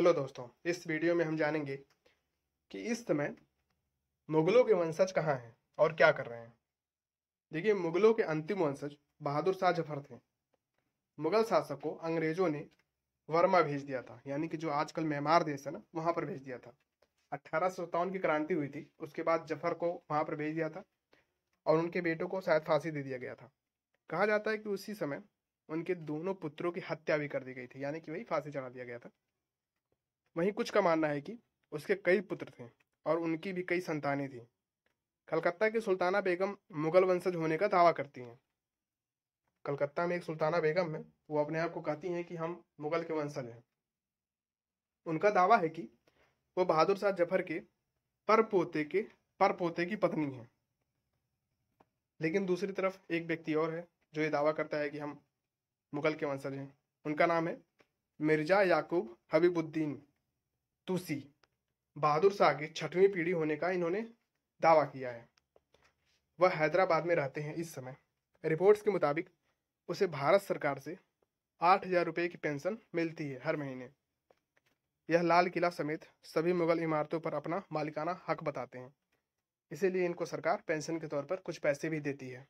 hello दोस्तों इस video में हम जानेंगे कि इस समय मुगलों के वंशज कहाँ हैं और क्या कर रहे हैं देखिए मुगलों के अंतिम वंशज बहादुर शाह जफर थे मुगल शासक को अंग्रेजों ने वर्मा भेज दिया था यानी कि जो आजकल म्यांमार देश है ना वहाँ पर भेज दिया था अट्ठारह की क्रांति हुई थी उसके बाद जफर को वहाँ पर भेज दिया था और उनके बेटों को शायद फांसी दे दिया गया था कहा जाता है कि उसी समय उनके दोनों पुत्रों की हत्या भी कर दी गई थी यानी कि वही फांसी चढ़ा दिया गया था वहीं कुछ का मानना है कि उसके कई पुत्र थे और उनकी भी कई संतानें थीं कलकत्ता की सुल्ताना बेगम मुगल वंशज होने का दावा करती हैं कलकत्ता में एक सुल्ताना बेगम है वो अपने आप को कहती हैं कि हम मुगल के वंशज हैं उनका दावा है कि वो बहादुर शाह जफर के पर पोते के पर पोते की पत्नी हैं लेकिन दूसरी तरफ एक व्यक्ति और है जो ये दावा करता है कि हम मुगल के वंशज हैं उनका नाम है मिर्जा याकूब हबीबुद्दीन तुसी बहादुर शाह की छठवीं पीढ़ी होने का इन्होंने दावा किया है वह हैदराबाद में रहते हैं इस समय रिपोर्ट्स के मुताबिक उसे भारत सरकार से आठ हजार रुपये की पेंशन मिलती है हर महीने यह लाल किला समेत सभी मुगल इमारतों पर अपना मालिकाना हक बताते हैं इसीलिए इनको सरकार पेंशन के तौर पर कुछ पैसे भी देती है